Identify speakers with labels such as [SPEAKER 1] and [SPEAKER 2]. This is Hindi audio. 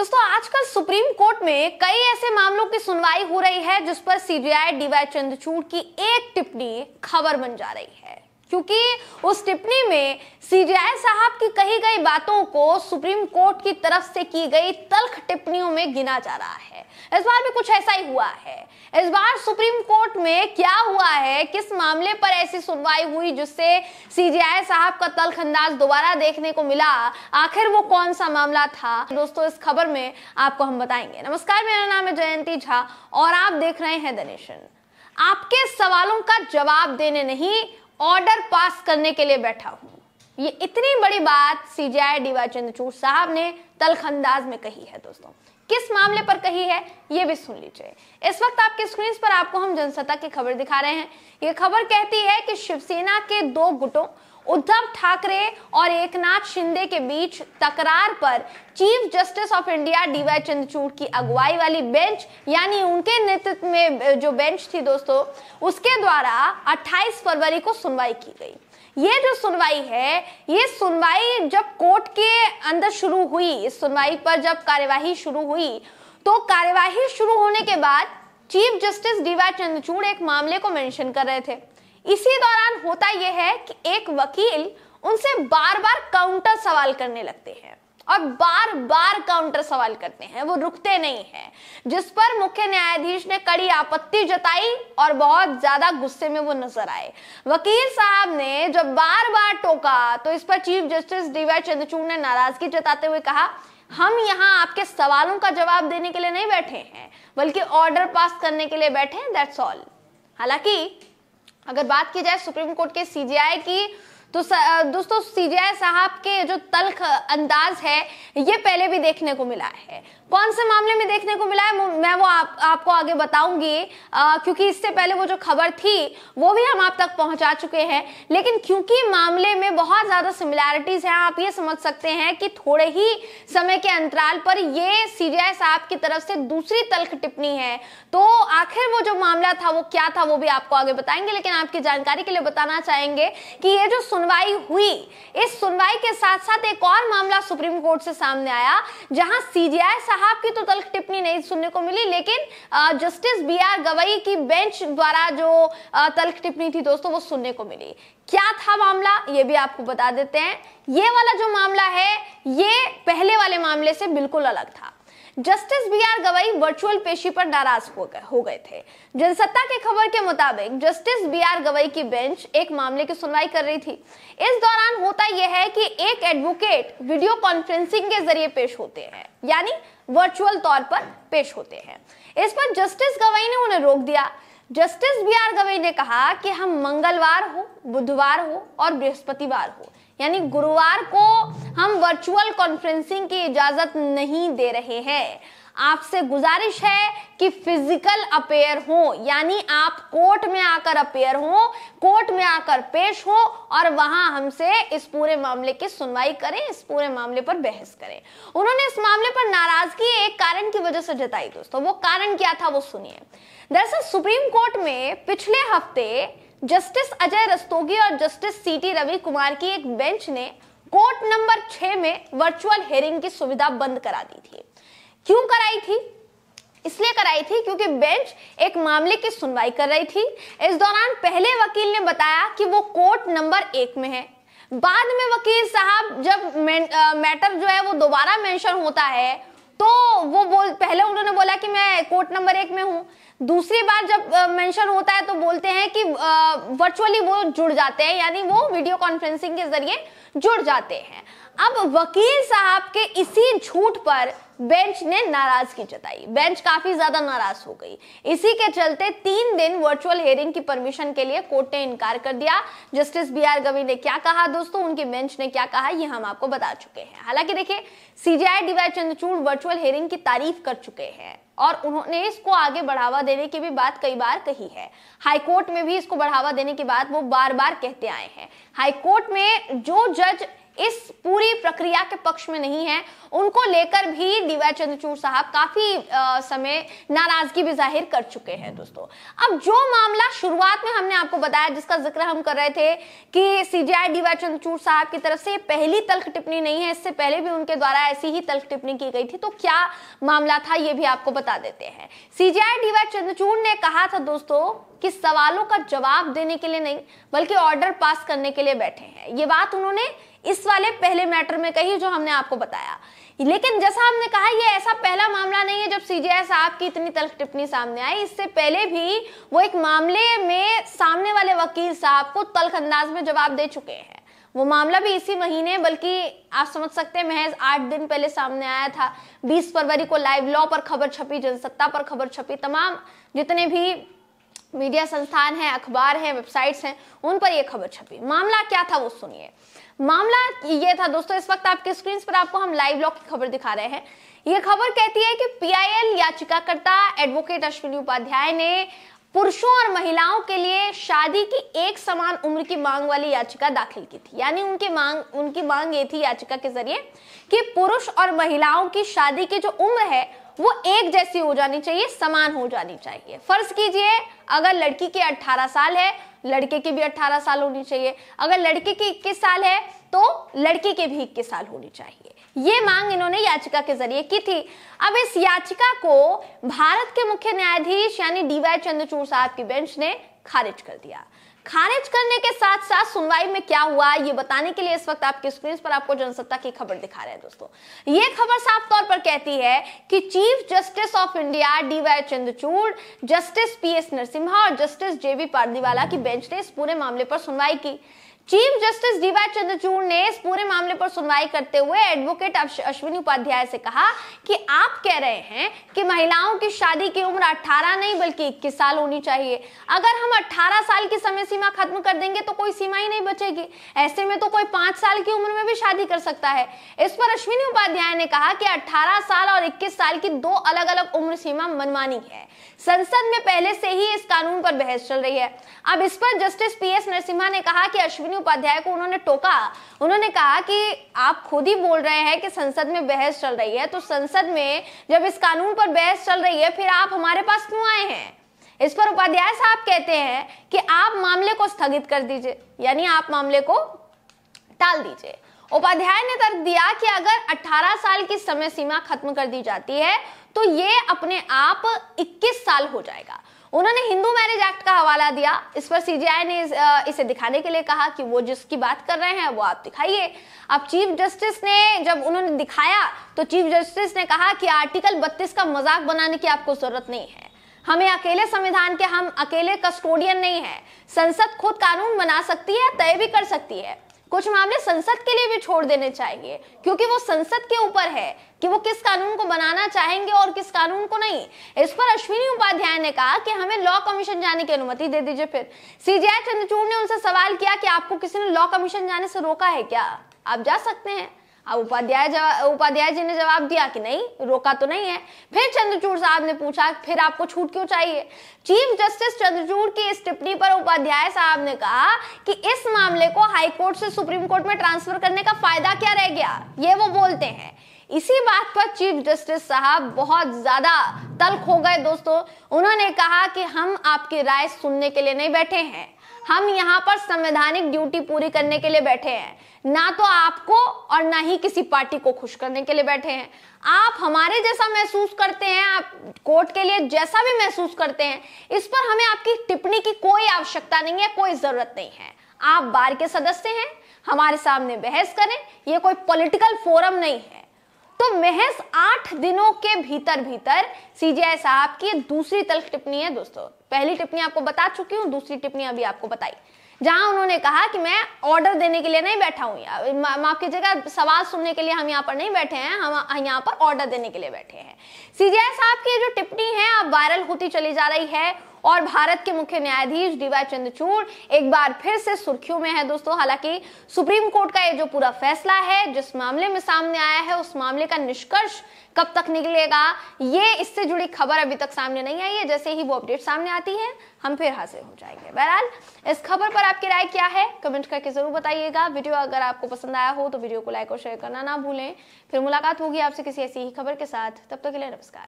[SPEAKER 1] दोस्तों आजकल सुप्रीम कोर्ट में कई ऐसे मामलों की सुनवाई हो रही है जिस पर सीबीआई डीवाई चंद्रचूड़ की एक टिप्पणी खबर बन जा रही है क्योंकि उस टिप्पणी में सीजीआई साहब की कही गई बातों को सुप्रीम कोर्ट की तरफ से की गई तल्ख टिप्पणियों में गिना जा रहा है इस बार भी कुछ ऐसा ही हुआ है इस बार सुप्रीम कोर्ट में क्या हुआ है किस मामले पर ऐसी सुनवाई हुई जिससे सीजीआई साहब का तल्ख अंदाज दोबारा देखने को मिला आखिर वो कौन सा मामला था दोस्तों इस खबर में आपको हम बताएंगे नमस्कार मेरा नाम है जयंती झा और आप देख रहे हैं दनेशन आपके सवालों का जवाब देने नहीं ऑर्डर पास करने के लिए बैठा हूं ये इतनी बड़ी बात सीजीआई डीवाई चंद्रचूड़ साहब ने तलख अंदाज में कही है दोस्तों किस मामले पर कही है ये भी सुन लीजिए इस वक्त आपके स्क्रीन पर आपको हम जनसत्ता की खबर दिखा रहे हैं ये खबर कहती है कि शिवसेना के दो गुटों उद्धव ठाकरे और एकनाथ शिंदे के बीच तकरार पर chief justice of India DY Chandrachud की अगुवाई वाली बेंच यानी उनके नेतृत्व में जो बेंच थी दोस्तों उसके द्वारा 28 फरवरी को सुनवाई की गई ये जो सुनवाई है ये सुनवाई जब कोर्ट के अंदर शुरू हुई इस सुनवाई पर जब कार्यवाही शुरू हुई तो कार्यवाही शुरू होने के बाद चीफ जस्टिस डीवाई चंद्रचूड़ एक मामले को मेंशन कर रहे थे इसी दौरान होता यह है कि एक वकील उनसे बार बार काउंटर सवाल करने लगते हैं और बार बार काउंटर सवाल करते हैं वो रुकते नहीं है जिस पर मुख्य न्यायाधीश ने कड़ी आपत्ति जताई और बहुत ज्यादा गुस्से में वो नजर आए वकील साहब ने जब बार बार टोका तो इस पर चीफ जस्टिस डीवाई चंद्रचूड़ ने नाराजगी जताते हुए कहा हम यहाँ आपके सवालों का जवाब देने के लिए नहीं बैठे हैं बल्कि ऑर्डर पास करने के लिए बैठे हैं दैट्स ऑल हालांकि अगर बात की जाए सुप्रीम कोर्ट के सीजीआई की तो दोस्तों सीजीआई साहब के जो तल्ख अंदाज है ये पहले भी देखने को मिला है कौन से मामले में देखने को मिला है मैं वो आप, आपको आगे बताऊंगी क्योंकि इससे पहले वो जो खबर थी वो भी हम आप तक पहुंचा चुके हैं लेकिन क्योंकि मामले में बहुत ज्यादा सिमिलैरिटीज हैं आप ये समझ सकते हैं कि थोड़े ही समय के अंतराल पर ये सीजीआई साहब की तरफ से दूसरी तल्ख टिप्पणी है तो आखिर वो जो मामला था वो क्या था वो भी आपको आगे बताएंगे लेकिन आपकी जानकारी के लिए बताना चाहेंगे कि ये जो सुनवाई हुई इस सुनवाई के साथ साथ एक और मामला सुप्रीम कोर्ट से सामने आया जहां सीजीआई साहब की तो तल्ख टिप्पणी नहीं सुनने को मिली लेकिन जस्टिस बी आर गवई की बेंच द्वारा जो तल्ख टिप्पणी थी दोस्तों वो सुनने को मिली क्या था मामला ये भी आपको बता देते हैं ये वाला जो मामला है ये पहले वाले मामले से बिल्कुल अलग था justice B R Gavai virtual पेशी पर नाराज हो गए हो गए थे जनसत्ता की खबर के मुताबिक जस्टिस बी आर गवई की बेंच एक मामले की सुनवाई कर रही थी इस दौरान होता यह है कि एक एडवोकेट वीडियो कॉन्फ्रेंसिंग के जरिए पेश होते हैं यानी वर्चुअल तौर पर पेश होते हैं इस पर जस्टिस गवई ने उन्हें रोक दिया जस्टिस बी आर गवई ने कहा कि हम मंगलवार हो बुधवार हो और बृहस्पतिवार हो यानी गुरुवार को हम वर्चुअल कॉन्फ्रेंसिंग की इजाजत नहीं दे रहे हैं आपसे गुजारिश है कि फिजिकल अपेयर हो यानी आप कोर्ट में आकर अपेयर हो कोर्ट में आकर पेश हो और वहां हमसे इस पूरे मामले की सुनवाई करें इस पूरे मामले पर बहस करें उन्होंने इस मामले पर नाराजगी एक कारण की वजह से जताई दोस्तों वो कारण क्या था वो सुनिए दरअसल सुप्रीम कोर्ट में पिछले हफ्ते जस्टिस अजय रस्तोगी और जस्टिस सीटी रवि कुमार की एक बेंच ने कोर्ट नंबर छह में वर्चुअल हेयरिंग की सुविधा बंद करा दी थी क्यों कराई थी इसलिए कराई थी क्योंकि बेंच एक मामले की सुनवाई कर रही थी इस दौरान पहले वकील ने बताया कि वो कोर्ट नंबर एक में है बाद में वकील साहब जब मैटर जो है वो दोबारा मेंशन होता है तो वो बोल पहले उन्होंने बोला कि मैं कोर्ट नंबर एक में हूँ दूसरी बार जब मेंशन होता है तो बोलते हैं कि वर्चुअली वो जुड़ जाते हैं यानी वो वीडियो कॉन्फ्रेंसिंग के जरिए जुड़ जाते हैं अब वकील साहब के इसी झूठ पर बेंच ने नाराजगी जताई बेंच काफी ज्यादा नाराज हो गई इसी के चलते तीन दिन वर्चुअल हेयरिंग की परमिशन के लिए कोर्ट ने इनकार कर दिया जस्टिस बी आर गवी ने क्या कहा दोस्तों उनकी बेंच ने क्या कहा यह हम आपको बता चुके हैं हालांकि देखिए CJI DY Chandrachud virtual hearing की तारीफ कर चुके हैं और उन्होंने इसको आगे बढ़ावा देने की भी बात कई बार कही है हाईकोर्ट में भी इसको बढ़ावा देने की बात वो बार बार कहते आए हैं हाईकोर्ट में जो जज इस पूरी प्रक्रिया के पक्ष में नहीं है उनको लेकर भी डीवाई चंद्रचूड़ साहब काफी आ, समय नाराजगी भी जाहिर कर चुके हैं दोस्तों अब जो मामला शुरुआत में हमने आपको बताया जिसका जिक्र हम कर रहे थे कि सीजीआई डीवाई चंद्रचूर साहब की तरफ से पहली तल्ख टिप्पणी नहीं है इससे पहले भी उनके द्वारा ऐसी ही तल्ख टिप्पणी की गई थी तो क्या मामला था यह भी आपको बता देते हैं सीजीआई डीवाई चंद्रचूड़ ने कहा था दोस्तों कि सवालों का जवाब देने के लिए नहीं बल्कि ऑर्डर पास करने के लिए बैठे हैं ये बात उन्होंने इस वाले पहले मैटर में कही जो हमने आपको बताया लेकिन जैसा हमने कहा ये ऐसा पहला मामला नहीं है जब सीजीआई साहब की इतनी तलख टिप्पणी सामने आई इससे पहले भी वो एक मामले में सामने वाले वकील साहब को तलख अंदाज में जवाब दे चुके हैं वो मामला भी इसी महीने बल्कि आप समझ सकते हैं महज आठ दिन पहले सामने आया था 20 फरवरी को लाइव लॉ पर खबर छपी जनसत्ता पर खबर छपी तमाम जितने भी मीडिया संस्थान हैं अखबार हैं वेबसाइट्स हैं उन पर यह खबर छपी मामला क्या था वो सुनिए मामला ये था दोस्तों इस वक्त आपके स्क्रीन पर आपको हम लाइव ब्लॉग की खबर दिखा रहे हैं ये खबर कहती है कि पीआईएल याचिकाकर्ता एडवोकेट अश्विनी उपाध्याय ने पुरुषों और महिलाओं के लिए शादी की एक समान उम्र की मांग वाली याचिका दाखिल की थी यानी उनकी मांग उनकी मांग ये थी याचिका के जरिए कि पुरुष और महिलाओं की शादी की जो उम्र है वो एक जैसी हो जानी चाहिए समान हो जानी चाहिए फर्ज कीजिए अगर लड़की के 18 साल है लड़के की भी 18 साल होनी चाहिए अगर लड़के की 21 साल है तो लड़की के भी 21 साल होनी चाहिए ये मांग इन्होंने याचिका के जरिए की थी अब इस याचिका को भारत के मुख्य न्यायाधीश यानी डीवाई चंद्रचूड़ साहब की बेंच ने खारिज कर दिया खारिज करने के साथ साथ सुनवाई में क्या हुआ ये बताने के लिए इस वक्त आपके स्क्रीन पर आपको जनसत्ता की खबर दिखा रहे हैं दोस्तों ये खबर साफ तौर पर कहती है कि chief justice of India D Y Chandrachud justice P S Narasimha और जस्टिस बी पारदीवाला की बेंच ने इस पूरे मामले पर सुनवाई की चीफ जस्टिस डीवाई चंद्रचूड़ ने इस पूरे मामले पर सुनवाई करते हुए एडवोकेट अश्विनी उपाध्याय से कहा कि आप कह रहे हैं कि महिलाओं की शादी की उम्र 18 नहीं बल्कि 21 साल होनी चाहिए अगर हम 18 साल की समय सीमा खत्म कर देंगे तो कोई सीमा ही नहीं बचेगी ऐसे में तो कोई पांच साल की उम्र में भी शादी कर सकता है इस पर अश्विनी उपाध्याय ने कहा कि अठारह साल और इक्कीस साल की दो अलग अलग उम्र सीमा मनमानी है संसद में पहले से ही इस कानून पर बहस चल रही है अब इस पर जस्टिस पी एस नरसिम्हा ने कहा कि अश्विनी उपाध्याय को उन्होंने टोका उन्होंने कहा कि आप खुद ही बोल रहे हैं कि संसद में बहस चल रही है तो संसद में जब इस कानून पर बहस चल रही है फिर आप हमारे पास क्यों आए हैं इस पर उपाध्याय साहब कहते हैं कि आप मामले को स्थगित कर दीजिए यानी आप मामले को टाल दीजिए उपाध्याय ने तर्क दिया कि अगर 18 साल की समय सीमा खत्म कर दी जाती है तो ये अपने आप 21 साल हो जाएगा उन्होंने हिंदू मैरिज एक्ट का हवाला दिया इस पर सीजीआई ने इसे दिखाने के लिए कहा कि वो जिसकी बात कर रहे हैं वो आप दिखाइए अब चीफ जस्टिस ने जब उन्होंने दिखाया तो चीफ जस्टिस ने कहा कि आर्टिकल 32 का मजाक बनाने की आपको जरूरत नहीं है हमें अकेले संविधान के हम अकेले कस्टोडियन नहीं है संसद खुद कानून बना सकती है तय भी कर सकती है कुछ मामले संसद के लिए भी छोड़ देने चाहिए क्योंकि वो संसद के ऊपर है कि वो किस कानून को बनाना चाहेंगे और किस कानून को नहीं इस पर अश्विनी उपाध्याय ने कहा कि हमें लॉ कमीशन जाने की अनुमति दे दीजिए फिर सीजीआई चंद्रचूड़ ने उनसे सवाल किया कि आपको किसी ने लॉ कमीशन जाने से रोका है क्या आप जा सकते हैं अब उपाध्याय उपाध्याय जी ने जवाब दिया कि नहीं रोका तो नहीं है फिर चंद्रचूड़ साहब ने पूछा फिर आपको छूट क्यों चाहिए चीफ जस्टिस चंद्रचूड़ की इस टिप्पणी पर उपाध्याय साहब ने कहा कि इस मामले को हाईकोर्ट से सुप्रीम कोर्ट में ट्रांसफर करने का फायदा क्या रह गया ये वो बोलते हैं इसी बात पर चीफ जस्टिस साहब बहुत ज्यादा तल्ख हो गए दोस्तों उन्होंने कहा कि हम आपकी राय सुनने के लिए नहीं बैठे हैं हम यहाँ पर संवैधानिक ड्यूटी पूरी करने के लिए बैठे हैं ना तो आपको और ना ही किसी पार्टी को खुश करने के लिए बैठे हैं आप हमारे जैसा महसूस करते हैं आप कोर्ट के लिए जैसा भी महसूस करते हैं इस पर हमें आपकी टिप्पणी की कोई आवश्यकता नहीं है कोई जरूरत नहीं है आप बार के सदस्य हैं हमारे सामने बहस करें यह कोई पॉलिटिकल फोरम नहीं है तो महज आठ दिनों के भीतर भीतर सीजीआई साहब की दूसरी तल टिप्पणी है दोस्तों पहली टिप्पणी आपको बता चुकी हूँ दूसरी टिप्पणी अभी आपको बताई जहां उन्होंने कहा कि मैं ऑर्डर देने के लिए नहीं बैठा हूं मा, माफ कीजिएगा सवाल सुनने के लिए हम यहाँ पर नहीं बैठे हैं हम यहाँ पर ऑर्डर देने के लिए बैठे हैं सीजीआई साहब की जो टिप्पणी है अब वायरल होती चली जा रही है और भारत के मुख्य न्यायाधीश डीवाई चंद्रचूड़ एक बार फिर से सुर्खियों में है दोस्तों हालांकि सुप्रीम कोर्ट का ये जो पूरा फैसला है जिस मामले में सामने आया है उस मामले का निष्कर्ष कब तक निकलेगा ये इससे जुड़ी खबर अभी तक सामने नहीं आई है जैसे ही वो अपडेट सामने आती है हम फिर हाजिर हो जाएंगे बहरहाल इस खबर पर आपकी राय क्या है कमेंट करके जरूर बताइएगा वीडियो अगर आपको पसंद आया हो तो वीडियो को लाइक और शेयर करना ना भूलें फिर मुलाकात होगी आपसे किसी ऐसी ही खबर के साथ तब तक तो के लिए नमस्कार